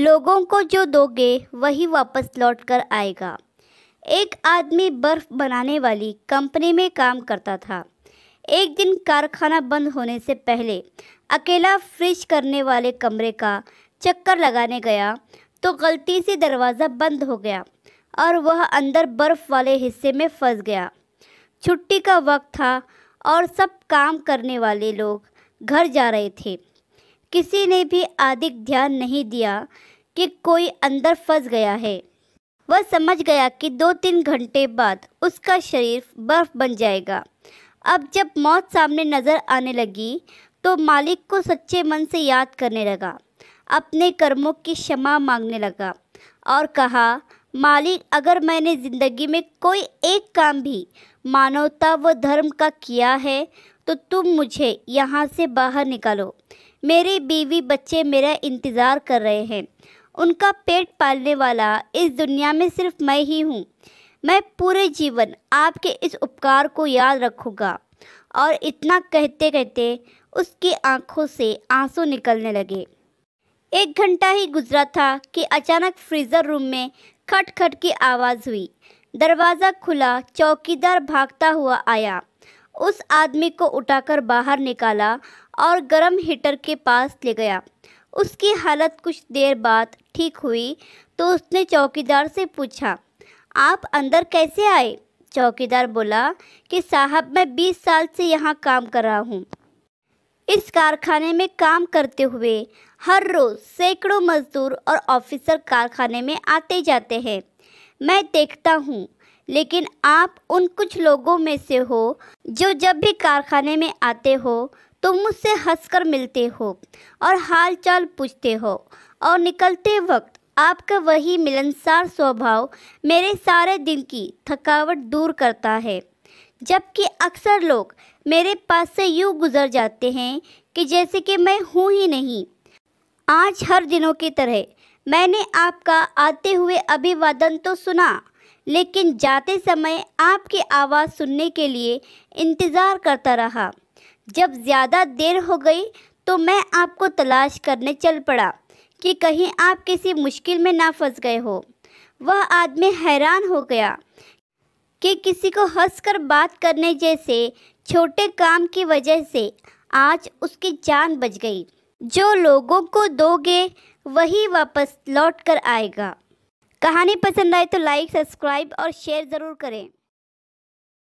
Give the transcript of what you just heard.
लोगों को जो दोगे वही वापस लौट कर आएगा एक आदमी बर्फ़ बनाने वाली कंपनी में काम करता था एक दिन कारखाना बंद होने से पहले अकेला फ्रिज करने वाले कमरे का चक्कर लगाने गया तो गलती से दरवाज़ा बंद हो गया और वह अंदर बर्फ़ वाले हिस्से में फंस गया छुट्टी का वक्त था और सब काम करने वाले लोग घर जा रहे थे किसी ने भी अधिक ध्यान नहीं दिया कि कोई अंदर फंस गया है वह समझ गया कि दो तीन घंटे बाद उसका शरीर बर्फ बन जाएगा अब जब मौत सामने नज़र आने लगी तो मालिक को सच्चे मन से याद करने लगा अपने कर्मों की क्षमा मांगने लगा और कहा मालिक अगर मैंने ज़िंदगी में कोई एक काम भी मानवता व धर्म का किया है तो तुम मुझे यहाँ से बाहर निकालो मेरे बीवी बच्चे मेरा इंतज़ार कर रहे हैं उनका पेट पालने वाला इस दुनिया में सिर्फ मैं ही हूँ मैं पूरे जीवन आपके इस उपकार को याद रखूँगा और इतना कहते कहते उसकी आंखों से आंसू निकलने लगे एक घंटा ही गुजरा था कि अचानक फ्रीज़र रूम में खट खट की आवाज़ हुई दरवाज़ा खुला चौकीदार भागता हुआ आया उस आदमी को उठाकर बाहर निकाला और गर्म हीटर के पास ले गया उसकी हालत कुछ देर बाद ठीक हुई तो उसने चौकीदार से पूछा आप अंदर कैसे आए चौकीदार बोला कि साहब मैं 20 साल से यहाँ काम कर रहा हूँ इस कारखाने में काम करते हुए हर रोज़ सैकड़ों मजदूर और ऑफिसर कारखाने में आते जाते हैं मैं देखता हूँ लेकिन आप उन कुछ लोगों में से हो जो जब भी कारखाने में आते हो तुम मुझसे हंसकर मिलते हो और हाल चाल पूछते हो और निकलते वक्त आपका वही मिलनसार स्वभाव मेरे सारे दिन की थकावट दूर करता है जबकि अक्सर लोग मेरे पास से यूँ गुजर जाते हैं कि जैसे कि मैं हूँ ही नहीं आज हर दिनों की तरह मैंने आपका आते हुए अभिवादन तो सुना लेकिन जाते समय आपकी आवाज़ सुनने के लिए इंतज़ार करता रहा जब ज़्यादा देर हो गई तो मैं आपको तलाश करने चल पड़ा कि कहीं आप किसी मुश्किल में ना फंस गए हो वह आदमी हैरान हो गया कि किसी को हंसकर बात करने जैसे छोटे काम की वजह से आज उसकी जान बच गई जो लोगों को दोगे वही वापस लौट कर आएगा कहानी पसंद आए तो लाइक सब्सक्राइब और शेयर ज़रूर करें